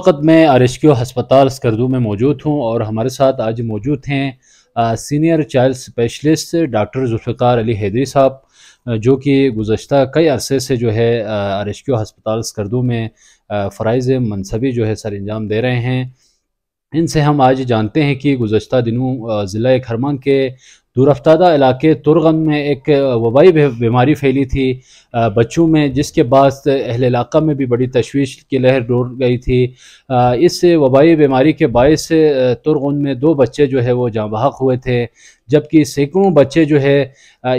वक्त मैं R H Q हस्पताल स्कर्दू में मौजूद हूँ और हमारे साथ आज मौजूद हैं senior child specialist doctor Zulfar Ali Haidari साहब जो कि गुज्त कई अरसे से जो है आर एच क्यू हस्पताल स्कर्दू में फ़रज़ मनसबी जो है सर अंजाम दे रहे हैं इनसे हम आज जानते हैं कि गुज्त दिनों ज़िला खरमा के दूरफ्तादा इलाके तुरगन में एक वबाई बीमारी फैली थी बच्चों में जिसके बाद अहल इलाका में भी बड़ी तशवीश की लहर डोर गई थी इस वबाई बीमारी के बायस तुरगन में दो बच्चे जो है वो जहाँ बहक हुए थे जबकि सैकड़ों बच्चे जो है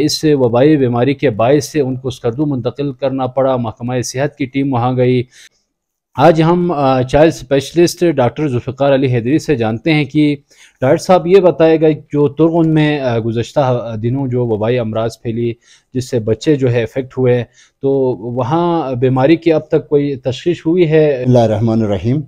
इस वबाई बीमारी के बायस से उनको सरदू मुंतकिल करना पड़ा महकमा सेहत की टीम वहाँ गई आज हम child specialist doctor Zulfar Ali Haidari से जानते हैं कि डॉक्टर साहब ये बताएगा जो तुर्गन में गुज्त दिनों जो वबाई अमराज फैली जिससे बच्चे जो है इफ़ेक्ट हुए तो वहाँ बीमारी की अब तक कोई तशखीश हुई है रहमान रहीम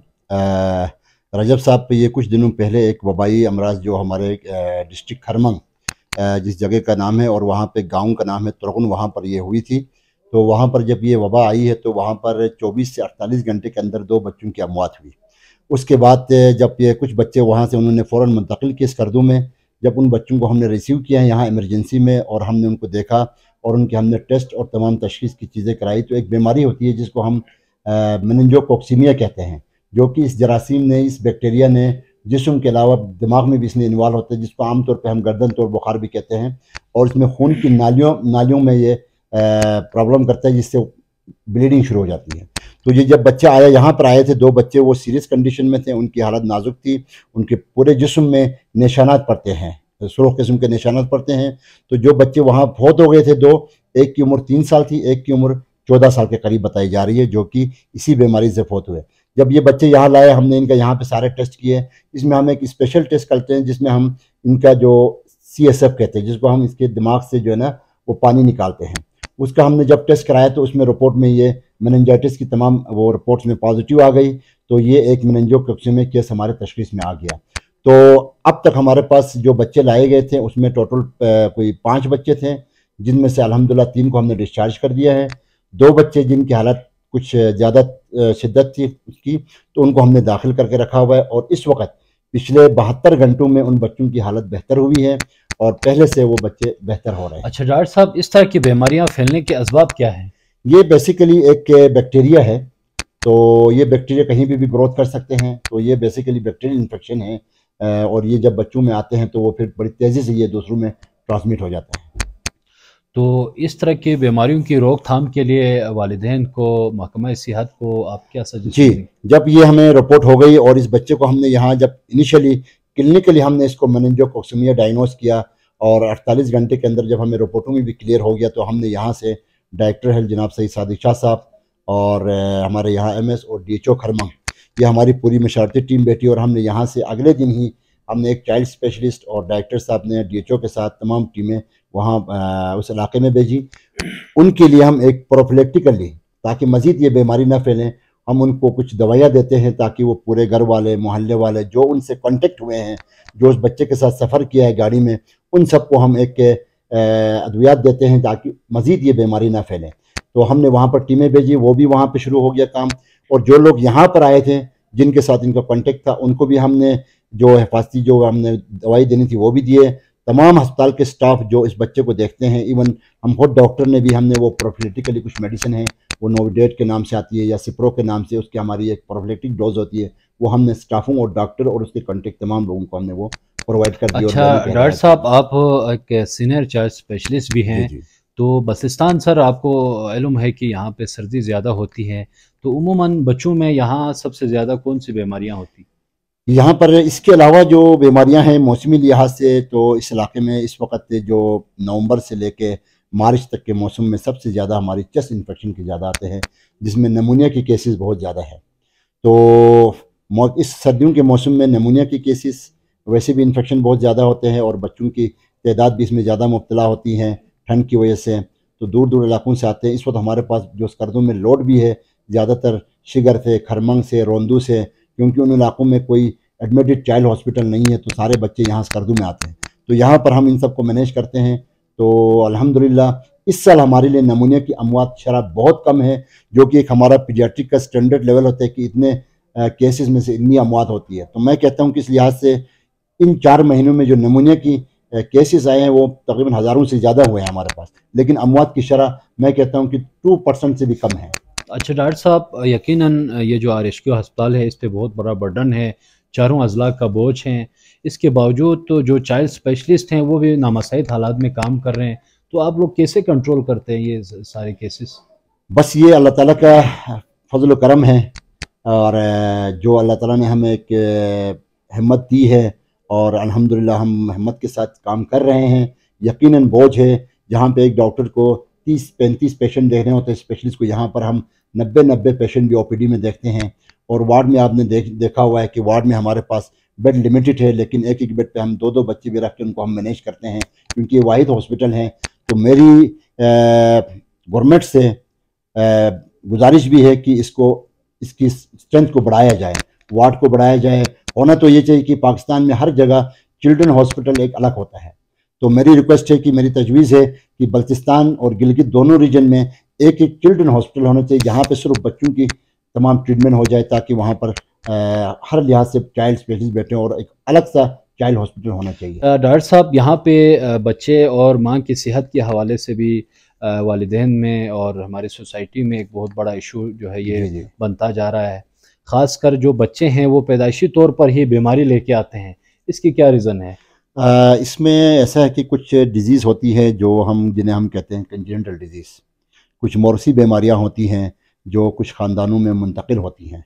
रजब साहब पे ये कुछ दिनों पहले एक वबाई अमराज जो हमारे डिस्ट्रिक्ट खरमंग जिस जगह का नाम है और वहाँ पर गाँव का नाम है तुरगुन वहाँ पर यह हुई थी तो वहाँ पर जब ये वबा आई है तो वहाँ पर 24 से 48 घंटे के अंदर दो बच्चों की अमवात हुई उसके बाद जब ये कुछ बच्चे वहाँ से उन्होंने फ़ौर मुंतकिल किए करदू में जब उन बच्चों को हमने रिसीव किया है यहाँ एमरजेंसी में और हमने उनको देखा और उनके हमने टेस्ट और तमाम तशीस की चीज़ें कराई तो एक बीमारी होती है जिसको हम कोक्सीमिया कहते हैं जो कि इस जरासीम ने इस बैक्टीरिया ने जिसम के अलावा दिमाग में भी इसने इन्वाल्व होता है जिसको आमतौर पर हम गर्दन तोड़ बुखार भी कहते हैं और इसमें खून की नालियों नालियों में ये प्रॉब्लम करता है जिससे ब्लीडिंग शुरू हो जाती है तो ये जब बच्चा आया यहाँ पर आए थे दो बच्चे वो सीरियस कंडीशन में थे उनकी हालत नाजुक थी उनके पूरे जिसम में निशानात पड़ते हैं सुरख किस्म के निशानात पड़ते हैं तो जो बच्चे वहाँ फोत हो गए थे दो एक की उम्र तीन साल थी एक की उम्र चौदह साल के करीब बताई जा रही है जो कि इसी बीमारी से फोत हुए जब ये बच्चे यहाँ लाए हमने इनका यहाँ पे सारे टेस्ट किए इसमें हम एक स्पेशल टेस्ट करते हैं जिसमें हम इनका जो सी कहते हैं जिसको हम इसके दिमाग से जो है ना वो पानी निकालते हैं उसका हमने जब टेस्ट कराया तो उसमें रिपोर्ट में ये मेनजाइटिस की तमाम वो रिपोर्ट्स में पॉजिटिव आ गई तो ये एक में केस हमारे तशखीस में आ गया तो अब तक हमारे पास जो बच्चे लाए गए थे उसमें टोटल कोई पाँच बच्चे थे जिनमें से अलहमदिल्ला तीन को हमने डिस्चार्ज कर दिया है दो बच्चे जिनकी हालत कुछ ज़्यादा शिद्दत थी उसकी तो उनको हमने दाखिल करके रखा हुआ है और इस वक्त पिछले बहत्तर घंटों में उन बच्चों की हालत बेहतर हुई है और पहले से वो बच्चे बेहतर हो रहे हैं अच्छा डॉक्टर साहब इस तरह की बीमारियाँ फैलने के असबाब क्या हैं ये बेसिकली एक बैक्टीरिया है तो ये बैक्टीरिया कहीं भी भी ग्रोथ कर सकते हैं तो ये बेसिकली बैक्टीरियल इन्फेक्शन है और ये जब बच्चों में आते हैं तो वो फिर बड़ी तेज़ी से ये दूसरों में ट्रांसमिट हो जाता है तो इस तरह के बीमारियों की रोकथाम के लिए वालदेन को महकमा सेहत को आप क्या सजेस्ट जी जब ये हमें रिपोर्ट हो गई और इस बच्चे को हमने यहाँ जब इनिशियली क्लिनिकली हमने इसको मेनेंजोकोक्समिया डायग्नोस किया और 48 घंटे के अंदर जब हमें रिपोर्टों में भी क्लियर हो गया तो हमने यहाँ से डायरेक्टर हेल्थ जनाब सईद सादिक शाह साहब और हमारे यहाँ एम एस और डी एच ओ ये हमारी पूरी मशारती टीम बैठी और हमने यहाँ से अगले दिन ही हमने एक चाइल्ड स्पेशलिस्ट और डायरेक्टर साहब ने डी एच ओ के साथ तमाम टीमें वहाँ उस इलाके में भेजी उनके लिए हम एक प्रोफिलेक्टिकली ताकि मज़ीद ये बीमारी ना फैलें हम उनको कुछ दवाइयाँ देते हैं ताकि वो पूरे घर वाले मोहल्ले वाले जो उनसे कॉन्टेक्ट हुए हैं जो उस बच्चे के साथ सफ़र किया है गाड़ी में उन सबको हम एक अद्वियात देते हैं ताकि मज़ीद ये बीमारी ना फैलें तो हमने वहाँ पर टीमें भेजी वो भी वहाँ पर शुरू हो गया काम और जो लोग यहाँ पर आए थे जिनके साथ इनका कॉन्टेक्ट था उनको भी हमने जो हिफाजती जो हमने दवाई देनी थी वो भी दिए तमाम अस्पताल के स्टाफ जो इस बच्चे को देखते हैं इवन हम खुद डॉक्टर ने भी हमने वो प्रोफिलेटिकली कुछ मेडिसिन है वो नोविडेट के नाम से आती है या सिप्रो के नाम से उसकी हमारी एक प्रोफिलेक्टिक डोज होती है वो हमने स्टाफों और डॉक्टर और उसके कॉन्टेक्ट तमाम लोगों को हमने वो प्रोवाइड कर दिया अच्छा डॉक्टर साहब आप एक सीनियर चार्ज स्पेशलिस्ट भी हैं तो बसिस्तान सर आपको इलम है कि यहाँ पे सर्दी ज़्यादा होती है तो उमूमा बच्चों में यहाँ सबसे ज़्यादा कौन सी बीमारियाँ होती यहाँ पर इसके अलावा जो बीमारियाँ हैं मौसमी लिहाज से तो इस इलाके में इस वक्त जो नवंबर से लेके मार्च तक के मौसम में सबसे ज़्यादा हमारी चेस्ट इन्फेक्शन के ज़्यादा आते हैं जिसमें नमूनिया के केसेस बहुत ज़्यादा है तो इस सर्दियों के मौसम में नमूनिया के केसेस वैसे भी इन्फेक्शन बहुत ज़्यादा होते हैं और बच्चों की तादाद भी इसमें ज़्यादा मुबतला होती हैं ठंड की वजह से तो दूर दूर इलाकों से आते हैं इस वक्त हमारे पास जो स्कर्दों में लोड भी है ज़्यादातर शिगर से खरमंग से रोंदू से क्योंकि उन इलाकों में कोई एडमिटेड चाइल्ड हॉस्पिटल नहीं है तो सारे बच्चे यहाँ स्कर्दू में आते हैं तो यहाँ पर हम इन सब को मैनेज करते हैं तो अल्हम्दुलिल्लाह इस साल हमारे लिए नमूनिया की अमवात शराब बहुत कम है जो कि एक हमारा पीडियाट्रिक का स्टैंडर्ड लेवल होता है कि इतने केसेस में से इतनी अमवात होती है तो मैं कहता हूँ कि इस लिहाज से इन चार महीनों में जो नमूने की केसेस आए हैं वो तकरीबन हज़ारों से ज़्यादा हुए हैं हमारे पास लेकिन अमवात की शरह मैं कहता हूँ कि टू परसेंट से भी कम है अच्छा डॉक्टर साहब यकीन ये जो आर एस क्यू हस्पताल है इस पर बहुत बड़ा बर्डन है चारों अजला का बोझ है इसके बावजूद तो जो चाइल्ड स्पेशलिस्ट हैं वो भी नामसाइद हालात में काम कर रहे हैं तो आप लोग कैसे कंट्रोल करते हैं ये सारे केसेस बस ये अल्लाह ताला का फजल करम है और जो अल्लाह ताला ने हमें एक हिम्मत दी है और अल्हम्दुलिल्लाह हम हिम्मत के साथ काम कर रहे हैं यकीनन बोझ है जहाँ पे एक डॉक्टर को तीस पैंतीस पेशेंट देख रहे होते हैं स्पेशलिस्ट को यहाँ पर हम नब्बे नब्बे पेशेंट भी ओ में देखते हैं और वार्ड में आपने देख देखा हुआ है कि वार्ड में हमारे पास बेड लिमिटेड है लेकिन एक एक बेड पे हम दो दो बच्चे भी रख के उनको हम मैनेज करते हैं क्योंकि ये वाहिद हॉस्पिटल हैं तो मेरी गवर्नमेंट से गुजारिश भी है कि इसको इसकी स्ट्रेंथ को बढ़ाया जाए वार्ड को बढ़ाया जाए होना तो ये चाहिए कि पाकिस्तान में हर जगह चिल्ड्रन हॉस्पिटल एक अलग होता है तो मेरी रिक्वेस्ट है कि मेरी तजवीज़ है कि बल्तिस्तान और गिलगित दोनों रीजन में एक एक चिल्ड्रन हॉस्पिटल होना चाहिए जहाँ पर सिर्फ बच्चों की तमाम ट्रीटमेंट हो जाए ताकि वहाँ पर हर लिहाज से चाइल्ड स्पेशलिस्ट बैठे और एक अलग सा चाइल्ड हॉस्पिटल होना चाहिए डॉक्टर साहब यहाँ पे बच्चे और माँ की सेहत के हवाले से भी वालदेन में और हमारी सोसाइटी में एक बहुत बड़ा इशू जो है ये जी जी। बनता जा रहा है ख़ासकर जो बच्चे हैं वो पैदाइशी तौर पर ही बीमारी लेके आते हैं इसकी क्या रीज़न है आ, इसमें ऐसा है कि कुछ डिजीज़ होती है जो हम जिन्हें हम कहते हैं कंजेंटल डिजीज़ कुछ मौरसी बीमारियाँ होती हैं जो कुछ ख़ानदानों में मुंतकिल होती हैं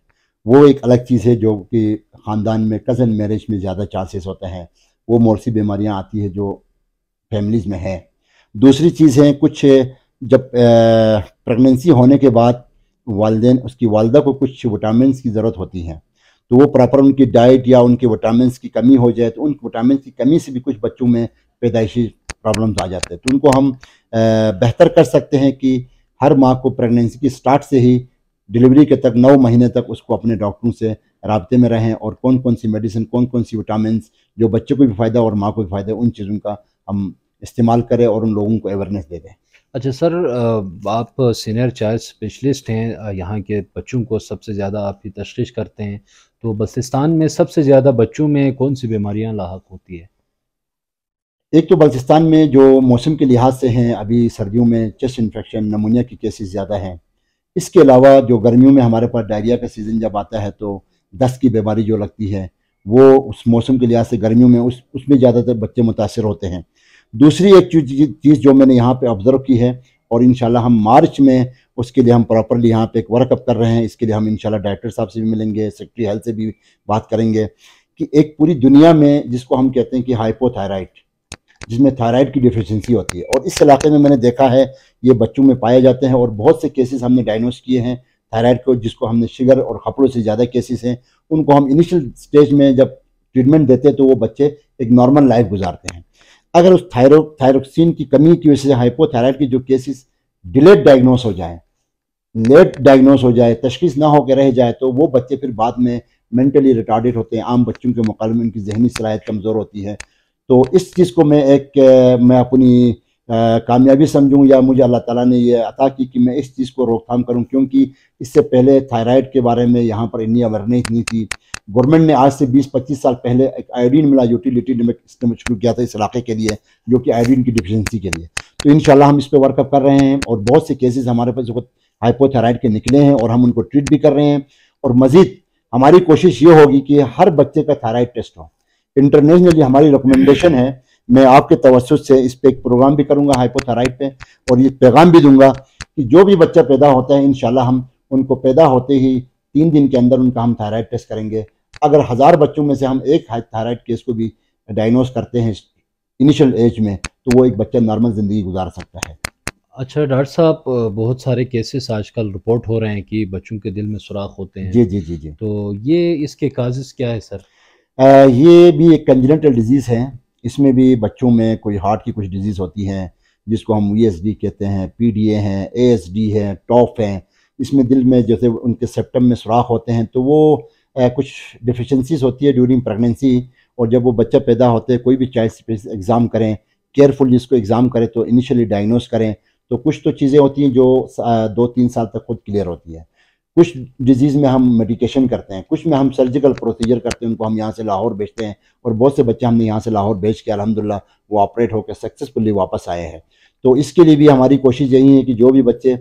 वो एक अलग चीज़ है जो कि ख़ानदान में कज़न मैरिज में ज़्यादा चांसेस होते हैं वो मौसी बीमारियाँ आती है जो फैमिलीज़ में है दूसरी चीज़ है कुछ जब प्रेगनेंसी होने के बाद वालदे उसकी वालदा को कुछ विटामिन की ज़रूरत होती है तो वो प्रॉपर उनकी डाइट या उनके विटामिन की कमी हो जाए तो उन विटामिन की कमी से भी कुछ बच्चों में पैदाइशी प्रॉब्लम्स आ जाते हैं तो उनको हम बेहतर कर सकते हैं कि हर माँ को प्रेगनेंसी की स्टार्ट से ही डिलीवरी के तक नौ महीने तक उसको अपने डॉक्टरों से रबते में रहें और कौन कौन सी मेडिसिन कौन कौन सी विटामिन जो बच्चों को भी फ़ायदा और माँ को भी फ़ायदा उन चीज़ों का हम इस्तेमाल करें और उन लोगों को अवेयरनेस दे दें अच्छा सर आप सीनियर चाइल्ड स्पेशलिस्ट हैं यहाँ के बच्चों को सबसे ज़्यादा आप ही करते हैं तो बल्चिस्तान में सबसे ज़्यादा बच्चों में कौन सी बीमारियाँ लाक होती है एक तो बल्चिस्तान में जो मौसम के लिहाज से हैं अभी सर्दियों में चेस्ट इन्फेक्शन नमोनिया के केसेस ज़्यादा हैं इसके अलावा जो गर्मियों में हमारे पास डायरिया का सीज़न जब आता है तो दस्त की बीमारी जो लगती है वो उस मौसम के लिहाज से गर्मियों में उस उसमें ज़्यादातर बच्चे मुतासर होते हैं दूसरी एक चीज़ जो मैंने यहाँ पे ऑब्ज़र्व की है और इन हम मार्च में उसके लिए हम प्रॉपरली यहाँ पे एक वर्कअप कर रहे हैं इसके लिए हम इन डायरेक्टर साहब से भी मिलेंगे सेक्रेटरी हेल्थ से भी बात करेंगे कि एक पूरी दुनिया में जिसको हम कहते हैं कि हाइपोथायराइड जिसमें थायराइड की डिफिशेंसी होती है और इस इलाके में मैंने देखा है ये बच्चों में पाए जाते हैं और बहुत से केसेस हमने डायग्नोस किए हैं थायराइड को जिसको हमने शुगर और खपड़ों से ज़्यादा केसेस हैं उनको हम इनिशियल स्टेज में जब ट्रीटमेंट देते हैं तो वो बच्चे एक नॉर्मल लाइफ गुजारते हैं अगर उस थायरो थायरोक्सिन की कमी की वजह से हाइपोथायराइड के जो केसेस डिलेट डायग्नोस हो जाएँ लेट डायग्नोस हो जाए तशखीस ना होकर रह जाए तो वो बच्चे फिर बाद में मेंटली रिटार्डेड होते हैं आम बच्चों के मुकाबले में उनकी जहनी सलाहियत कमज़ोर होती है तो इस चीज़ को मैं एक मैं अपनी कामयाबी समझूं या मुझे अल्लाह ताला ने यह अता की कि मैं इस चीज़ को रोकथाम करूं क्योंकि इससे पहले थायराइड के बारे में यहाँ पर इतनी अवेयरनेस नहीं थी गवर्नमेंट ने आज से 20-25 साल पहले एक आयोडीन मिला यूटिलिटी सिस्टम शुरू किया था इस इलाके के लिए जो कि आयोडीन की डिफिशेंसी के लिए तो इन हम इस पर वर्कअप कर रहे हैं और बहुत से केसेज हमारे पास जो हाइपोथायराइड के निकले हैं और हम उनको ट्रीट भी कर रहे हैं और मज़ीद हमारी कोशिश ये होगी कि हर बच्चे का थायराइड टेस्ट हो इंटरनेशनली हमारी रिकमेंडेशन है मैं आपके तवसत से इस पर एक प्रोग्राम भी करूंगा हाइपोथराइड पे और ये पैगाम भी दूंगा कि जो भी बच्चा पैदा होता है इन हम उनको पैदा होते ही तीन दिन के अंदर उनका हम थायराइड टेस्ट करेंगे अगर हज़ार बच्चों में से हम एक थायराइड केस को भी डायग्नोस करते हैं इनिशियल एज में तो वो एक बच्चा नॉर्मल ज़िंदगी गुजार सकता है अच्छा डॉक्टर साहब बहुत सारे केसेस आजकल रिपोर्ट हो रहे हैं कि बच्चों के दिल में सुराख होते हैं जी जी जी जी तो ये इसके काजिज क्या है सर ये भी एक कंजनेटल डिज़ीज़ है इसमें भी बच्चों में कोई हार्ट की कुछ डिज़ीज़ होती हैं जिसको हम ई e कहते हैं पी डी ए हैं एस डी है टॉफ हैं इसमें दिल में जैसे उनके सेप्टम में सुराख होते हैं तो वो आ, कुछ डिफिशेंसीज होती है ड्यूरिंग प्रेगनेंसी और जब वो बच्चा पैदा होते हैं कोई भी चाइल्ड एग्ज़ाम करें केयरफुल जिसको एग्ज़ाम करें तो इनिशियली डायग्नोस करें तो कुछ तो चीज़ें होती हैं जो दो तीन साल तक खुद क्लियर होती है कुछ डिजीज़ में हम मेडिकेशन करते हैं कुछ में हम सर्जिकल प्रोसीजर करते हैं उनको हम यहाँ से लाहौर भेजते हैं और बहुत से बच्चे हमने यहाँ से लाहौर भेज के अलहमदिल्ला वो ऑपरेट होकर सक्सेसफुली वापस आए हैं तो इसके लिए भी हमारी कोशिश यही है कि जो भी बच्चे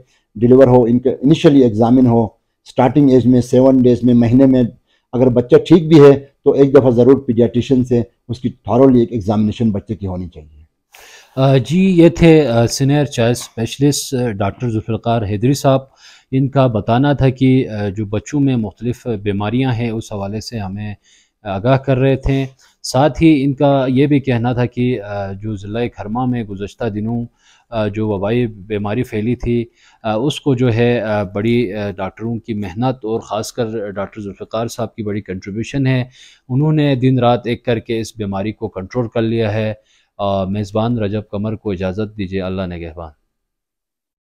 डिलीवर हो इनके इनिशियली एग्ज़ामिन हो स्टार्टिंग एज में सेवन डेज में महीने में अगर बच्चा ठीक भी है तो एक दफ़ा ज़रूर पीडियाटिशन से उसकी थॉरली एक एग्ज़ामिनेशन बच्चे की होनी चाहिए जी ये थे senior child specialist doctor Zulfar Haidari साहब इनका बताना था कि जो बच्चों में मुख्तलिफ़ बीमारियाँ हैं उस हवाले से हमें आगाह कर रहे थे साथ ही इनका ये भी कहना था कि जो ज़िला खरमा में गुज्त दिनों जो वबाई बीमारी फैली थी उसको जो है बड़ी डॉक्टरों की मेहनत और ख़ासकर डॉक्टर जुल्फ़ार साहब की बड़ी कंट्रीब्यूशन है उन्होंने दिन रात एक करके इस बीमारी को कंट्रोल कर लिया है मेज़बान रजब कमर को इजाज़त दीजिए अल्लाह नगहबान